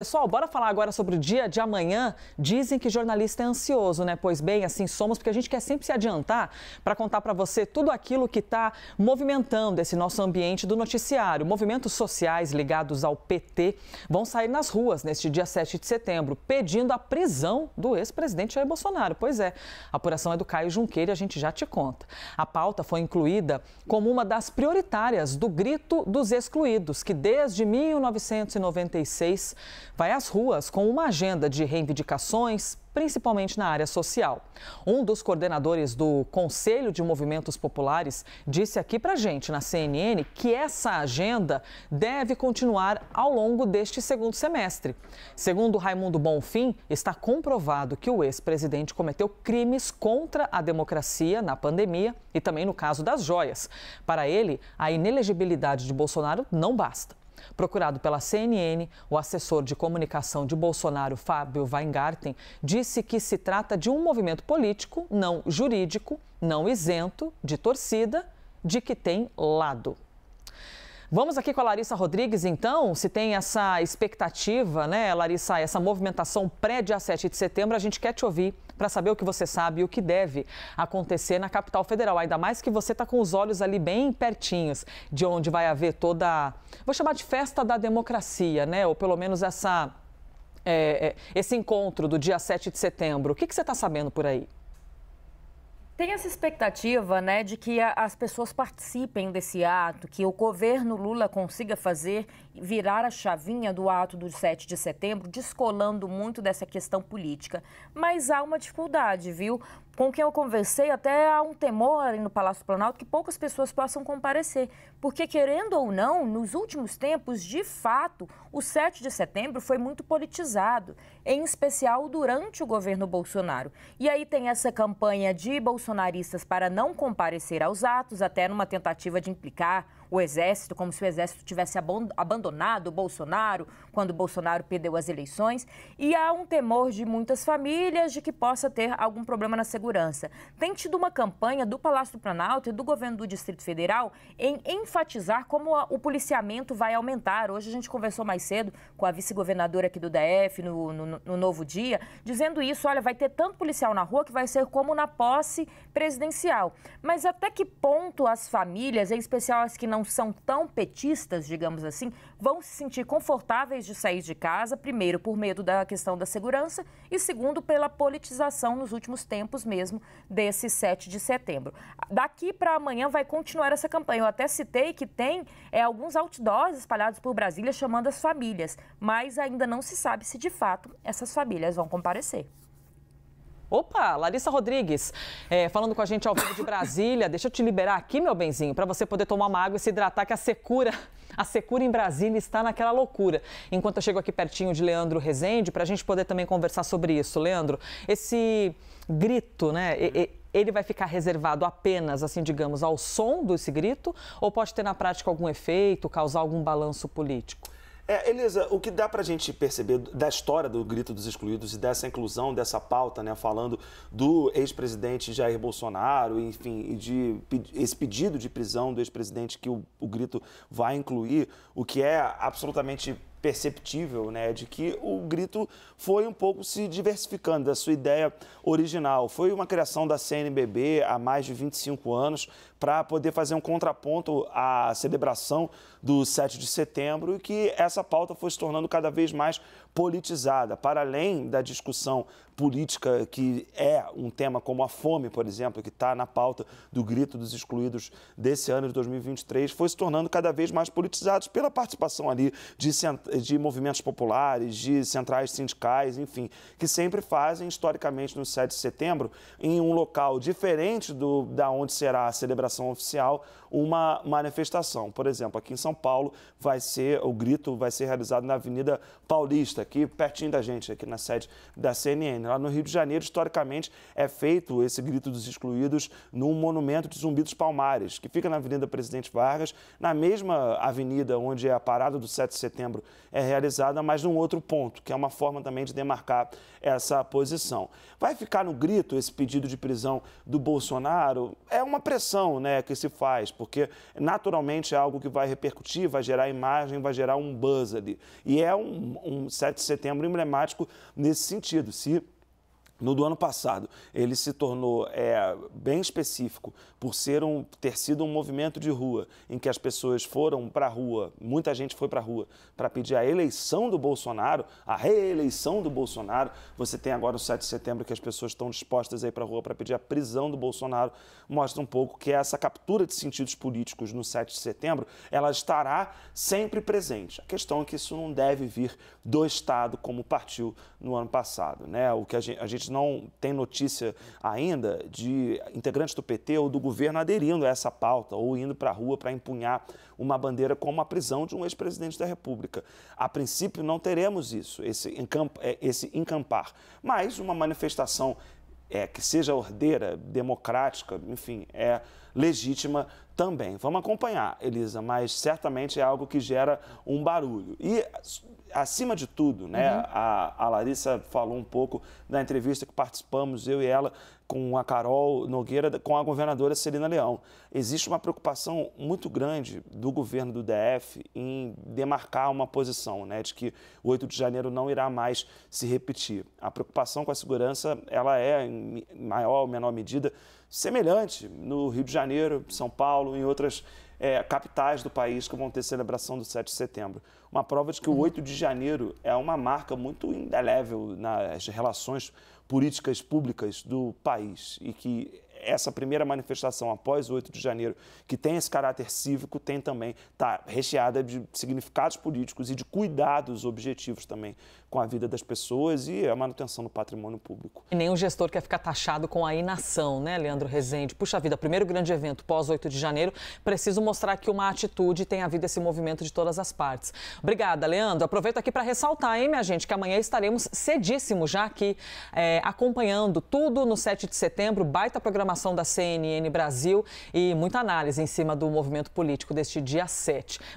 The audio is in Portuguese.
Pessoal, bora falar agora sobre o dia de amanhã. Dizem que jornalista é ansioso, né? Pois bem, assim somos, porque a gente quer sempre se adiantar para contar para você tudo aquilo que está movimentando esse nosso ambiente do noticiário. Movimentos sociais ligados ao PT vão sair nas ruas neste dia 7 de setembro, pedindo a prisão do ex-presidente Jair Bolsonaro. Pois é, a apuração é do Caio Junqueira, a gente já te conta. A pauta foi incluída como uma das prioritárias do Grito dos Excluídos, que desde 1996 vai às ruas com uma agenda de reivindicações, principalmente na área social. Um dos coordenadores do Conselho de Movimentos Populares disse aqui para gente na CNN que essa agenda deve continuar ao longo deste segundo semestre. Segundo Raimundo Bonfim, está comprovado que o ex-presidente cometeu crimes contra a democracia na pandemia e também no caso das joias. Para ele, a inelegibilidade de Bolsonaro não basta. Procurado pela CNN, o assessor de comunicação de Bolsonaro, Fábio Weingarten, disse que se trata de um movimento político, não jurídico, não isento, de torcida, de que tem lado. Vamos aqui com a Larissa Rodrigues, então, se tem essa expectativa, né, Larissa, essa movimentação pré-dia 7 de setembro, a gente quer te ouvir para saber o que você sabe e o que deve acontecer na capital federal, ainda mais que você está com os olhos ali bem pertinhos de onde vai haver toda, vou chamar de festa da democracia, né, ou pelo menos essa, é, é esse encontro do dia 7 de setembro. O que, que você está sabendo por aí? Tem essa expectativa, né, de que as pessoas participem desse ato, que o governo Lula consiga fazer virar a chavinha do ato do 7 de setembro, descolando muito dessa questão política. Mas há uma dificuldade, viu? Com quem eu conversei, até há um temor ali no Palácio Planalto que poucas pessoas possam comparecer. Porque, querendo ou não, nos últimos tempos, de fato, o 7 de setembro foi muito politizado, em especial durante o governo Bolsonaro. E aí tem essa campanha de Bolsonaro bolsonaristas para não comparecer aos atos, até numa tentativa de implicar o Exército, como se o Exército tivesse abandonado o Bolsonaro quando o Bolsonaro perdeu as eleições. E há um temor de muitas famílias de que possa ter algum problema na segurança. Tem tido uma campanha do Palácio do Planalto e do governo do Distrito Federal em enfatizar como o policiamento vai aumentar. Hoje a gente conversou mais cedo com a vice-governadora aqui do DF, no, no, no Novo Dia, dizendo isso: olha, vai ter tanto policial na rua que vai ser como na posse presidencial. Mas até que ponto as famílias, em especial as que não não são tão petistas, digamos assim, vão se sentir confortáveis de sair de casa, primeiro por medo da questão da segurança e segundo pela politização nos últimos tempos mesmo desse 7 de setembro. Daqui para amanhã vai continuar essa campanha. Eu até citei que tem é, alguns outdoors espalhados por Brasília chamando as famílias, mas ainda não se sabe se de fato essas famílias vão comparecer. Opa, Larissa Rodrigues, é, falando com a gente ao vivo de Brasília. Deixa eu te liberar aqui, meu benzinho, para você poder tomar uma água e se hidratar, que a secura, a secura em Brasília está naquela loucura. Enquanto eu chego aqui pertinho de Leandro Rezende, para a gente poder também conversar sobre isso. Leandro, esse grito, né? ele vai ficar reservado apenas, assim, digamos, ao som desse grito ou pode ter na prática algum efeito, causar algum balanço político? É, Elisa, o que dá para a gente perceber da história do Grito dos Excluídos e dessa inclusão, dessa pauta, né, falando do ex-presidente Jair Bolsonaro, enfim, e de esse pedido de prisão do ex-presidente que o, o Grito vai incluir, o que é absolutamente perceptível, né, de que o grito foi um pouco se diversificando da sua ideia original. Foi uma criação da CNBB há mais de 25 anos para poder fazer um contraponto à celebração do 7 de setembro e que essa pauta foi se tornando cada vez mais politizada. Para além da discussão política que é um tema como a fome, por exemplo, que está na pauta do grito dos excluídos desse ano de 2023, foi se tornando cada vez mais politizados pela participação ali de centrais de movimentos populares, de centrais sindicais, enfim, que sempre fazem, historicamente, no 7 de setembro, em um local diferente do, da onde será a celebração oficial, uma manifestação. Por exemplo, aqui em São Paulo vai ser, o grito vai ser realizado na Avenida Paulista, aqui pertinho da gente, aqui na sede da CNN. Lá no Rio de Janeiro, historicamente, é feito esse grito dos excluídos num monumento de Zumbi dos Palmares, que fica na Avenida Presidente Vargas, na mesma avenida onde é a parada do 7 de setembro é realizada, mas num outro ponto, que é uma forma também de demarcar essa posição. Vai ficar no grito esse pedido de prisão do Bolsonaro? É uma pressão né, que se faz, porque naturalmente é algo que vai repercutir, vai gerar imagem, vai gerar um buzz ali. E é um, um 7 de setembro emblemático nesse sentido. Se no do ano passado, ele se tornou é, bem específico por ser um, ter sido um movimento de rua, em que as pessoas foram para a rua, muita gente foi para a rua, para pedir a eleição do Bolsonaro, a reeleição do Bolsonaro. Você tem agora o 7 de setembro que as pessoas estão dispostas aí para a rua para pedir a prisão do Bolsonaro. Mostra um pouco que essa captura de sentidos políticos no 7 de setembro, ela estará sempre presente. A questão é que isso não deve vir do Estado como partiu no ano passado. Né? O que a gente, a gente gente não tem notícia ainda de integrantes do PT ou do governo aderindo a essa pauta ou indo para a rua para empunhar uma bandeira como a prisão de um ex-presidente da República. A princípio, não teremos isso, esse, encamp é, esse encampar. Mas uma manifestação é, que seja ordeira, democrática, enfim, é legítima também. Vamos acompanhar, Elisa, mas certamente é algo que gera um barulho. E, acima de tudo, né, uhum. a, a, Larissa falou um pouco na entrevista que participamos, eu e ela, com a Carol Nogueira, com a governadora Celina Leão. Existe uma preocupação muito grande do governo do DF em demarcar uma posição, né, de que o 8 de janeiro não irá mais se repetir. A preocupação com a segurança, ela é, em maior ou menor medida, semelhante no Rio de Janeiro Janeiro, São Paulo, em outras é, capitais do país que vão ter celebração do 7 de setembro. Uma prova de que o 8 uhum. de janeiro é uma marca muito indelével nas relações políticas públicas do país e que essa primeira manifestação após 8 de janeiro, que tem esse caráter cívico, tem também, está recheada de significados políticos e de cuidados objetivos também com a vida das pessoas e a manutenção do patrimônio público. E nenhum gestor quer ficar taxado com a inação, né, Leandro Rezende? Puxa vida, primeiro grande evento pós 8 de janeiro, preciso mostrar que uma atitude tem havido esse movimento de todas as partes. Obrigada, Leandro. Aproveito aqui para ressaltar, hein, minha gente, que amanhã estaremos cedíssimos já aqui, é, acompanhando tudo no 7 de setembro, baita programação da CNN Brasil e muita análise em cima do movimento político deste dia 7.